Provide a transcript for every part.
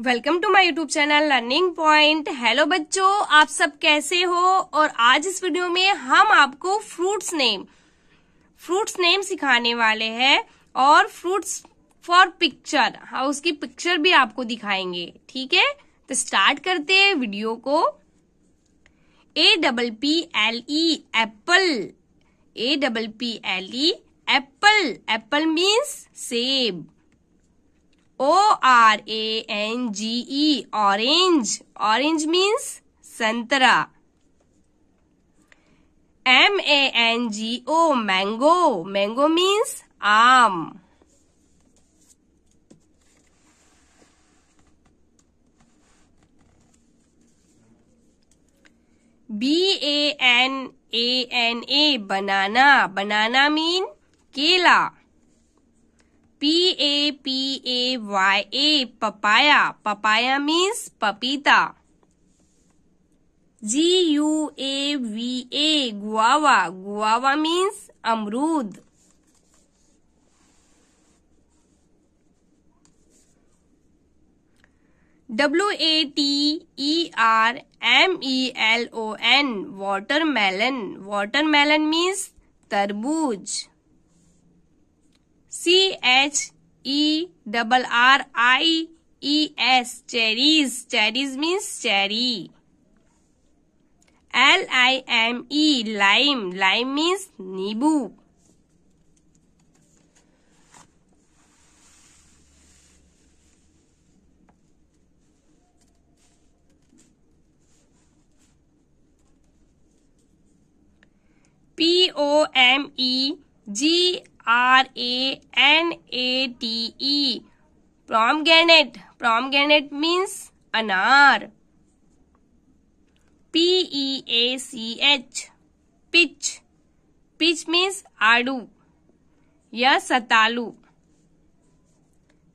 Welcome to my YouTube channel learning point hello बच्चों आप सब कैसे हो और आज इस वीडियो में हम आपको फ्रूट्स नेम फ्रूट्स नेम सिखाने वाले हैं और फ्रूट्स फॉर पिक्चर हाँ उसकी पिक्चर भी आपको दिखाएंगे ठीक है तो स्टार्ट करते हैं वीडियो को A double P L E apple A double P L E apple apple means सेब O R A N G E orange orange means संतरा M A N G O mango mango means आम B A N A N A banana banana mean केला P A P A Y A papaya papaya means पपीता G U A V A guava guava means अमरूद W A T E R M E L O N watermelon watermelon means तरबूज C H E double R I E S cherries cherries means cherry L I M E lime lime means नींबू P O M E G R A N A T E pomegranate means अनार P E A C H peach peach means आड़ू या सतालू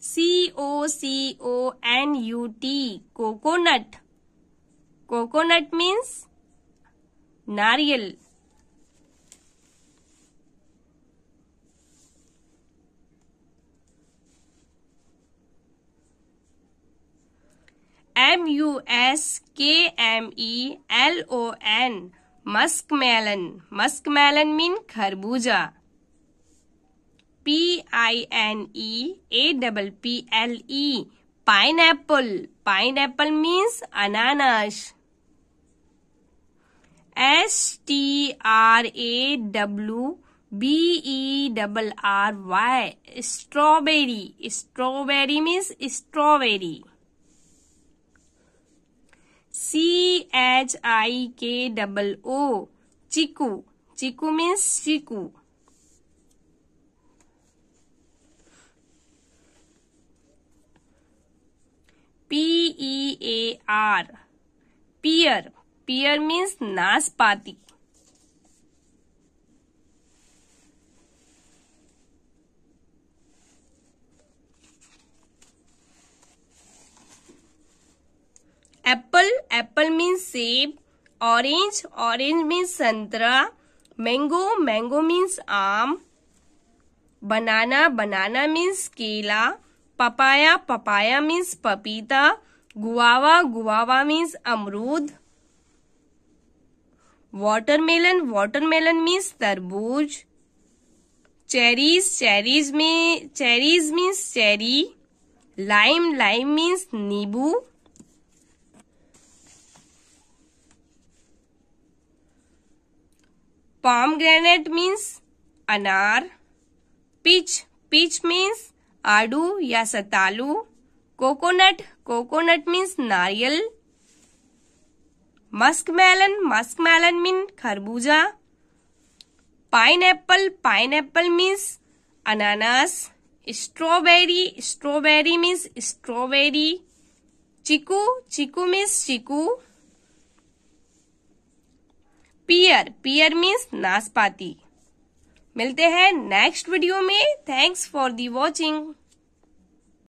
C O C O N U T coconut coconut means नारियल M U S के M E L O N musk melon musk melon mean खरबूजा P I N E A double P L E pineapple pineapple means अनानास S T R A W B E double R Y strawberry strawberry means strawberry C H I K double O chikoo chikoo means chikoo P E A R pear pear means नाशपाती सेब orange orange means संतरा mango mango means आम banana banana means केला papaya papaya means पपीता guava guava means अमरूद watermelon watermelon means तरबूज cherries cherries में cherries means cherry lime lime means नींबू pomegranate means anar. Peach, peach means आडू या सतालू कोकोनट कोकोनट मीन्स नारियल musk melon musk melon mean खरबूजा pineapple pineapple means अनानास strawberry strawberry means strawberry chikoo chikoo means chikoo pear pear means नाशपाती मिलते हैं नेक्स्ट वीडियो में थैंक्स फॉर दी वॉचिंग